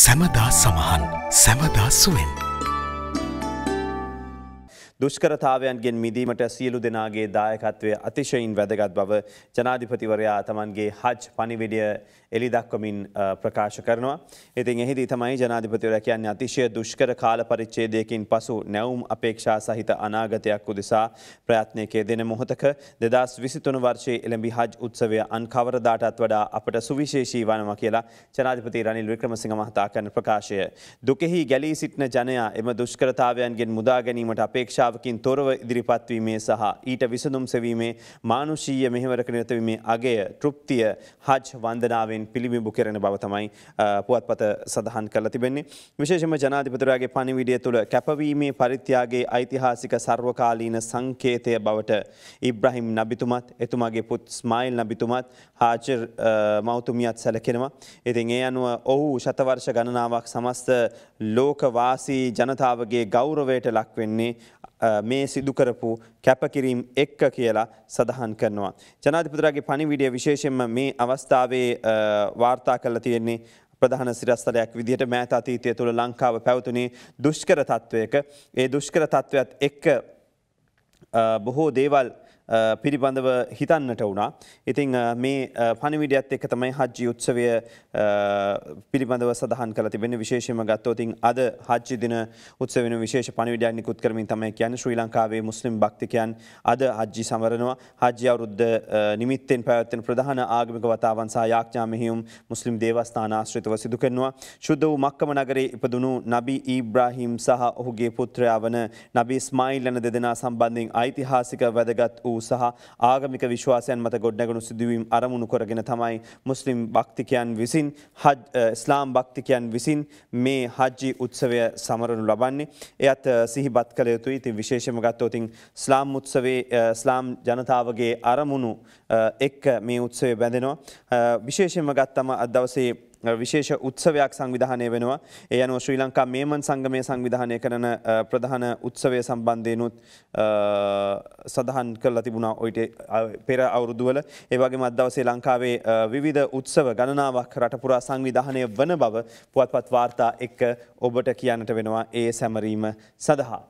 සැමදා සමහන් සැමදා සුවෙන්. දුෂ්කරතාවයන්ගෙන් මිදීමට සියලු දෙනාගේ දායකත්වය අතිශයින් වැදගත් බව ජනාධිපතිවරයා තමන්ගේ හජ් පනිවිඩිය එලි දක්වමින් ප්‍රකාශ කරනවා. ඉතින් එහිදී තමයි ජනාධිපතිවර කියන්නේ අතිශය දුෂ්කර කාල පරිච්ඡේදයකින් පසු නැවුම් අපේක්ෂා සහිත අනාගතයක් උදෙසා ප්‍රයත්නයකයේ දෙන මොහොතක දෙදස් විසිතුන වර්ෂයේ එළඹි හජ් උත්සවය අන් කවරදාටත් වඩා අපට සුවිශේෂී වනවා කියලා ජනාධිපති රනිල් වික්‍රමසිංහ මහතා කරන ප්‍රකාශය. දුකෙහි ගැලී සිටින ජනයා එම දුෂ්කරතාවයන්ගෙන් මුදා ගැනීමට අපේක්ෂාව ක්‍රියාවකින් තොරව ඉදිරිපත්වීමේ සහ ඊට විසඳුම් සෙවීමේ මානුෂීය මෙහෙවරක නිරතවීමේ අගය තෘප්තිය හජ් වන්දනාවෙන් පිළිබිඹු කරන බව තමයි පුවත්පත සඳහන් කරලා තිබෙන්නේ. විශේෂම ජනාධිපතිතුරාගේ පණිවිඩය තුළ කැපවීමේ පරිත්‍යාගයේ ඓතිහාසික සර්වකාලීන සංකේතය බවට ඉබ්‍රහිම් නබිතුමත් එතුමාගේ පුත් ස්මයිල් නබිතුමත් හාජර් මෞතුමියත් සැලකෙනවා. ඉතින් ඒ අනුව ඔහු ශතවර්ෂ ගණනාවක් සමස්ත ලෝකවාසී ජනතාවගේ ගෞරවයට ලක්වෙන්නේ මේ සිදුකරපු කැපකිරීම් එක්ක කියලා සඳහන් කරනවා. ජනාධිපතිරාගේ පනිවිඩිය විශේෂෙන්ම මේ අවස්ථාවේ වාර්තා කල්ල තියෙන්නේ ප්‍රධාන සිරස්තලයක් විදිහට මෑත අතීතය තුළ ලංකාව පැවතුනේ දුෂ්කර තත්ත්වයක ඒ දුෂ්කර තත්ත්වත් එක්ක බොහෝ දේවල් පිළිබඳව හිතන්නට වුණා. ඉතිං මේ පනිවිඩියත් එක්ක තමයි හජ්ජි උත්සවය පිළිබඳව සඳහන් කළ තිබෙන විශේෂම ගත්තෝතින් අද හජ්ජි දින උත්සවෙන විශේෂ පනිවිඩයක් නිකුත් කරමින් තමයි කියන ශ්‍රී ලංකාවේ මුස්ලිම් භක්තිකයන් අද හජ්ජි සමරනවා හජ්‍ය අවරුද්ධ නිමිත්තෙන් පැවැත්වෙන ප්‍රධාන ආගමික වතාවන් සහ යාඥාමහිුම් මුස්ලිම් දේවස්ථාන ආශ්‍රිතව සිදු කරනවා ශුද්ධ වූ මක්කම නගරේ ඉපදුණු නබී ඊබ්‍රාහිම් සහ ඔහුගේ පුත්‍රයා වන නබී ස්මයිල් ලන දෙදෙනා සම්බන්ධින් ඓතිහාසික වැදගත් වූ සහ ආගමික විශ්වාසයන් මත ගොඩ්නැගුණු සිදුවීම් අරමුණු කරගෙන තමයි මුස්ලිම් භක්තිකයන් විසින් හජ් ස්ලාම් භක්තිකයන් විසින් මේ හජ්ජි උත්සවය සමරනු ලබන්නේ එයත් සිහිබත් කළ යුතුයි ඉතින් විශේෂම ගත්තෝතින් ස්ලාම් උත්සවේ ස්ලාම් ජනතාවගේ අරමුණු එක් මේ උත්සවය බැඳෙනවා විශේෂම ගත්තම අදවසේ විශේෂ උත්සවයක් සංවිධානය වෙනවා. ඒ අනුව ශ්‍රී ලංකා මේමන් සංගමය සංවිධානය කරන ප්‍රධාන උත්සවය සම්බන්ධයනුත් සඳහන් කරලා තිබුණා ඔයිට පෙර අවුරුදුවල ඒවගේ මදවසේ ලංකාවේ විවිධ උත්සව ගණනාවක් රටපුරා සංවිධානය වන බව පුවත්පත් වාර්තා එක්ක ඔබට කියන්නට වෙනවා ඒ සැමරීම සඳහා.